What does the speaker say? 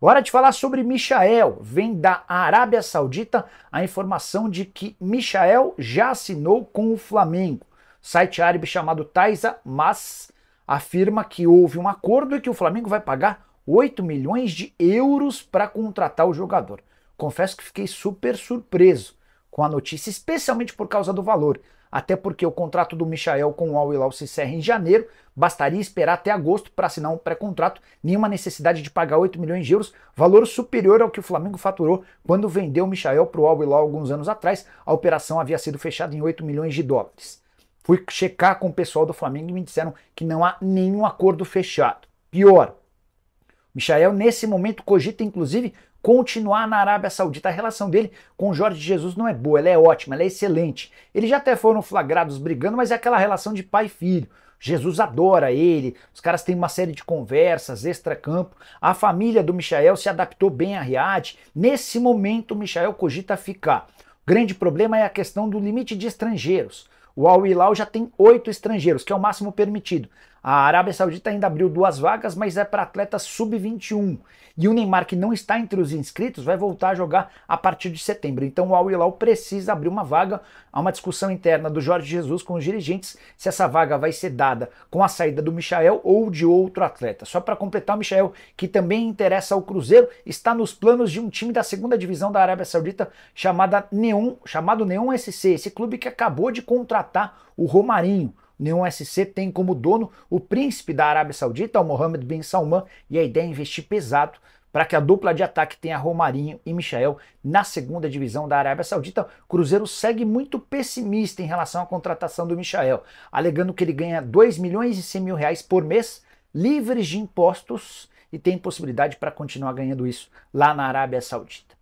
Hora de falar sobre Michael. Vem da Arábia Saudita a informação de que Michael já assinou com o Flamengo. Site árabe chamado Taisa, mas afirma que houve um acordo e que o Flamengo vai pagar 8 milhões de euros para contratar o jogador. Confesso que fiquei super surpreso com a notícia, especialmente por causa do valor. Até porque o contrato do Michael com o Al Hilal se encerra em janeiro, bastaria esperar até agosto para assinar um pré-contrato, nenhuma necessidade de pagar 8 milhões de euros, valor superior ao que o Flamengo faturou quando vendeu o Michael para o Al Hilal alguns anos atrás. A operação havia sido fechada em 8 milhões de dólares. Fui checar com o pessoal do Flamengo e me disseram que não há nenhum acordo fechado. Pior, Michael, nesse momento, cogita inclusive continuar na Arábia Saudita. A relação dele com Jorge Jesus não é boa, ela é ótima, ela é excelente. Eles já até foram flagrados brigando, mas é aquela relação de pai e filho. Jesus adora ele, os caras têm uma série de conversas, extra-campo. A família do Michael se adaptou bem a Riad. Nesse momento, o Michael cogita ficar. O grande problema é a questão do limite de estrangeiros. O Al Hilal já tem oito estrangeiros, que é o máximo permitido. A Arábia Saudita ainda abriu duas vagas, mas é para atletas sub-21. E o Neymar, que não está entre os inscritos, vai voltar a jogar a partir de setembro. Então o Al Hilal precisa abrir uma vaga. Há uma discussão interna do Jorge Jesus com os dirigentes se essa vaga vai ser dada com a saída do Michael ou de outro atleta. Só para completar, o Michael, que também interessa ao Cruzeiro, está nos planos de um time da segunda divisão da Arábia Saudita chamada Neon, chamado Neon SC, esse clube que acabou de contratar contratar tá? o Romarinho. Nenhum SC tem como dono o príncipe da Arábia Saudita, o Mohammed bin Salman, e a ideia é investir pesado para que a dupla de ataque tenha Romarinho e Michel na segunda divisão da Arábia Saudita. O Cruzeiro segue muito pessimista em relação à contratação do Michel, alegando que ele ganha 2 milhões e 100 mil reais por mês, livres de impostos, e tem possibilidade para continuar ganhando isso lá na Arábia Saudita.